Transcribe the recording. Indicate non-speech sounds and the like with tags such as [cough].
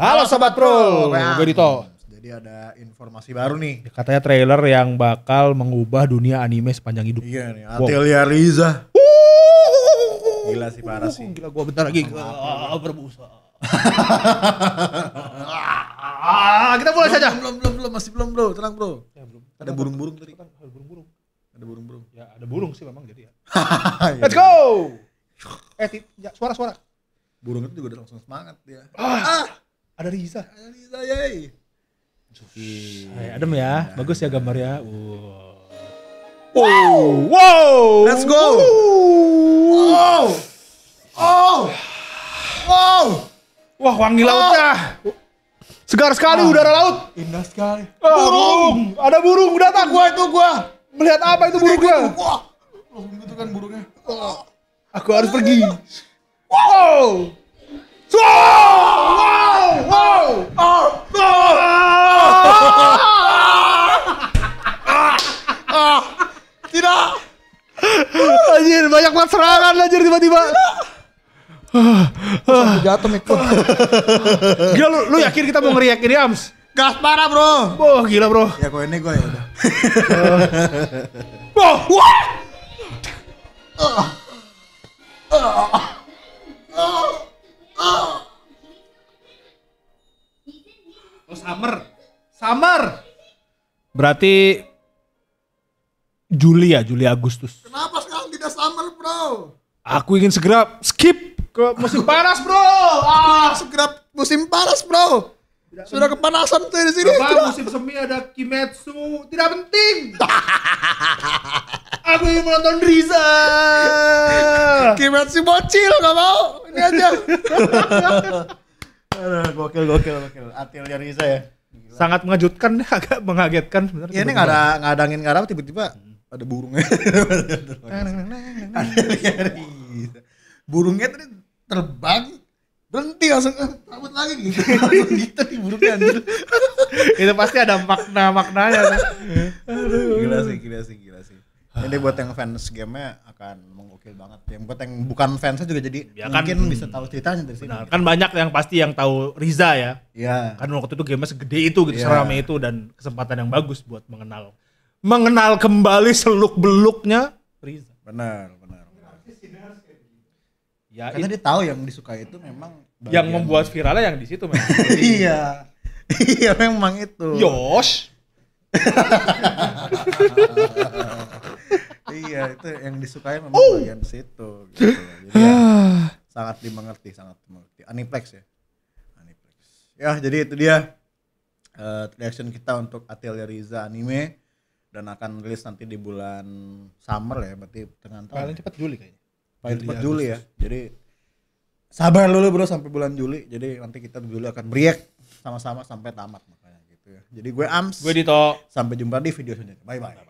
Halo Sobat Pro, nah, gue Dito. Jadi ada informasi baru nih. Katanya trailer yang bakal mengubah dunia anime sepanjang hidup. Iya nih, Atelia wow. Riza. Gila sih parah sih. Gila gue bentar lagi ah, berbusa. kita mulai saja. Belum, belum, belum, masih belum bro, tenang bro. Ya, belum. Ada burung-burung tadi. Kan, ada burung-burung. Ada burung-burung. Ya ada burung sih memang jadi ya. [laughs] Iya, iya. Let's go. Eh, suara-suara. Ya, burung itu juga udah langsung semangat ya. Ah. ah. Ada Riza. Ada Riza, yey. Hai adem ya, bagus ya gambarnya. Wow. Wow. wow. Let's go. Wow. Wow. Oh. Oh. Wow. Wah, wangi lautnya. Oh. Segar sekali wow. udara laut. Indah sekali. oh, burung. Ada burung udah datang. Gua itu gua. Melihat apa itu kan burungnya? Wah. Itu kan burungnya. Aku harus pergi. Wow. kena serangan anjir tiba-tiba. jatuh nih. [laughs] Gila lu, lu yakin kita mau ngeriak ini Ams? Gas parah bro. Wah gila bro. Ya kok ini gue ya udah. [laughs] Wah, wah. Oh summer, summer. Berarti Juli ya, Juli Agustus. Kenapa? bro. Aku ingin segera skip ke musim panas, Bro. Ah, segera musim panas, Bro. Tidak Sudah penting. kepanasan tuh di sini. Apa musim semi ada Kimetsu? Tidak penting. [laughs] Aku ingin menonton Riza. [laughs] Kimetsu bocil gak mau. Ini aja. [laughs] gokil, gokil, gokil, gokil. Atilnya Riza ya. Gila. Sangat mengejutkan, agak mengagetkan sebenarnya. Ya, ini nggak ada ngadangin nggak ada tiba-tiba. Hmm ada burungnya [laughs] burungnya tadi terbang berhenti langsung eh, takut lagi [laughs] gitu gitu di burungnya anjir [laughs] itu pasti ada makna maknanya gila sih gila sih gila sih ini buat yang fans gamenya akan mengukil banget. Yang buat yang bukan fansnya juga jadi ya kan. mungkin bisa tahu ceritanya dari sini. Kan banyak yang pasti yang tahu Riza ya. Iya. Kan waktu itu gamenya segede itu gitu, ya. seramai itu dan kesempatan yang bagus buat mengenal mengenal kembali seluk-beluknya Riza. Benar, benar. Ya, Karena dia tahu yang disukai itu memang yang membuat viralnya yang di situ memang. [laughs] iya. Iya memang itu. Yosh. [laughs] iya, itu yang disukai memang oh. bagian situ gitu. Jadi, ya, [sighs] sangat dimengerti, sangat dimengerti. Aniplex ya. Aniplex. Ya, jadi itu dia uh, reaction kita untuk Atelier Riza anime dan akan rilis nanti di bulan summer ya berarti tengah tahun paling cepat Juli kayaknya paling cepat ya, Juli ya jadi sabar dulu bro sampai bulan Juli jadi nanti kita Juli akan beriak sama-sama sampai tamat makanya gitu ya jadi gue Ams gue Dito sampai jumpa di video selanjutnya bye bye, bye, -bye.